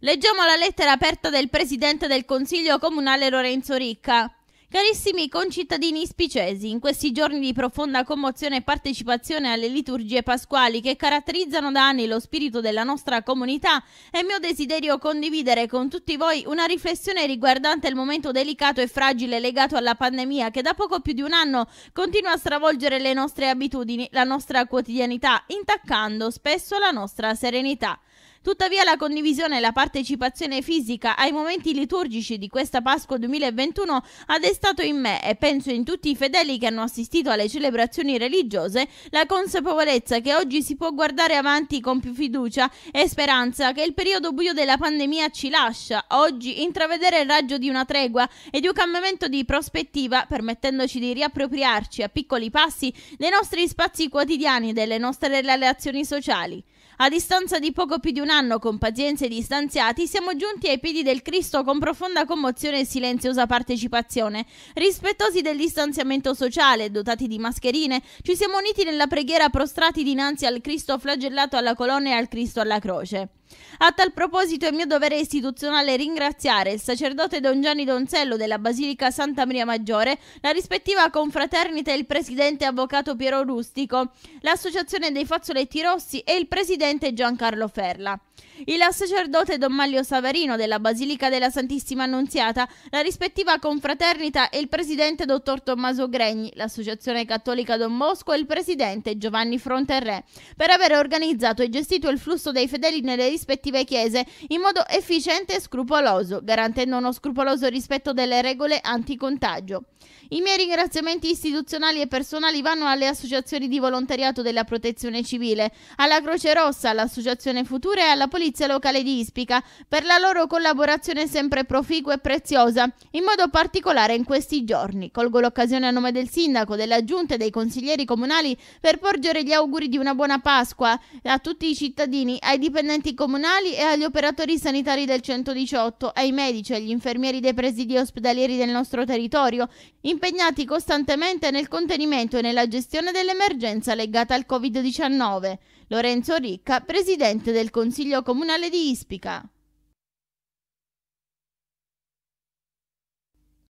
Leggiamo la lettera aperta del presidente del Consiglio comunale Lorenzo Ricca. Carissimi concittadini spicesi, in questi giorni di profonda commozione e partecipazione alle liturgie pasquali che caratterizzano da anni lo spirito della nostra comunità, è mio desiderio condividere con tutti voi una riflessione riguardante il momento delicato e fragile legato alla pandemia che da poco più di un anno continua a stravolgere le nostre abitudini, la nostra quotidianità, intaccando spesso la nostra serenità. Tuttavia la condivisione e la partecipazione fisica ai momenti liturgici di questa Pasqua 2021 ha destato in me e penso in tutti i fedeli che hanno assistito alle celebrazioni religiose la consapevolezza che oggi si può guardare avanti con più fiducia e speranza che il periodo buio della pandemia ci lascia. Oggi intravedere il raggio di una tregua e di un cambiamento di prospettiva permettendoci di riappropriarci a piccoli passi dei nostri spazi quotidiani e delle nostre relazioni sociali. A distanza di poco più di un un anno con pazienza ed istanziati siamo giunti ai piedi del Cristo con profonda commozione e silenziosa partecipazione. Rispettosi del distanziamento sociale, dotati di mascherine, ci siamo uniti nella preghiera prostrati dinanzi al Cristo flagellato alla colonna e al Cristo alla croce. A tal proposito è mio dovere istituzionale ringraziare il sacerdote Don Gianni Donzello della Basilica Santa Maria Maggiore, la rispettiva confraternita e il presidente avvocato Piero Rustico, l'associazione dei fazzoletti rossi e il presidente Giancarlo Ferla. Il sacerdote Don Maglio Savarino della Basilica della Santissima Annunziata, la rispettiva confraternita e il presidente dottor Tommaso Gregni, l'associazione cattolica Don Bosco e il presidente Giovanni Fronterre, per aver organizzato e gestito il flusso dei fedeli nelle rispettive chiese in modo efficiente e scrupoloso, garantendo uno scrupoloso rispetto delle regole anticontagio. I miei ringraziamenti istituzionali e personali vanno alle associazioni di volontariato della Protezione Civile, alla Croce Rossa, all'Associazione Futura e alla Polizia Locale di Ispica per la loro collaborazione sempre proficua e preziosa, in modo particolare in questi giorni. Colgo l'occasione a nome del Sindaco, della Giunta e dei consiglieri comunali per porgere gli auguri di una buona Pasqua a tutti i cittadini, ai dipendenti comunali comunali e agli operatori sanitari del 118, ai medici e agli infermieri dei presidi ospedalieri del nostro territorio, impegnati costantemente nel contenimento e nella gestione dell'emergenza legata al Covid-19. Lorenzo Ricca, presidente del Consiglio Comunale di Ispica.